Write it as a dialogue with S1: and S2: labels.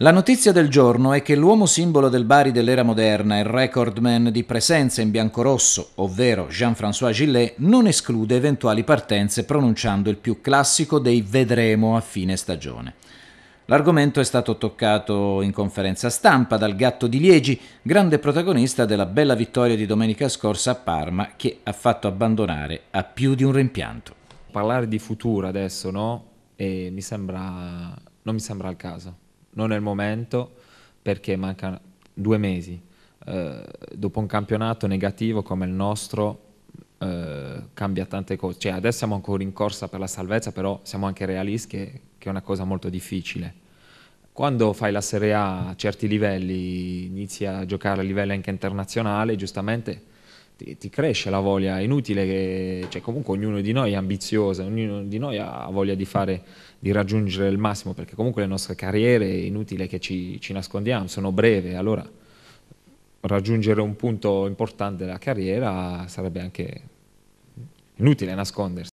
S1: La notizia del giorno è che l'uomo simbolo del Bari dell'era moderna, il recordman di presenza in biancorosso, ovvero Jean-François Gillet, non esclude eventuali partenze pronunciando il più classico dei vedremo a fine stagione. L'argomento è stato toccato in conferenza stampa dal Gatto di Liegi, grande protagonista della bella vittoria di domenica scorsa a Parma che ha fatto abbandonare a più di un rimpianto.
S2: Parlare di futuro adesso, no? E mi sembra... non mi sembra il caso non è il momento perché mancano due mesi. Eh, dopo un campionato negativo come il nostro eh, cambia tante cose. Cioè, adesso siamo ancora in corsa per la salvezza, però siamo anche realisti che, che è una cosa molto difficile. Quando fai la Serie A a certi livelli, inizi a giocare a livello anche internazionale, giustamente ti, ti, cresce la voglia, è inutile che cioè, comunque ognuno di noi è ambizioso, ognuno di noi ha voglia di, fare, di raggiungere il massimo, perché comunque le nostre carriere è inutile che ci, ci nascondiamo, sono breve, allora raggiungere un punto importante della carriera sarebbe anche inutile nascondersi.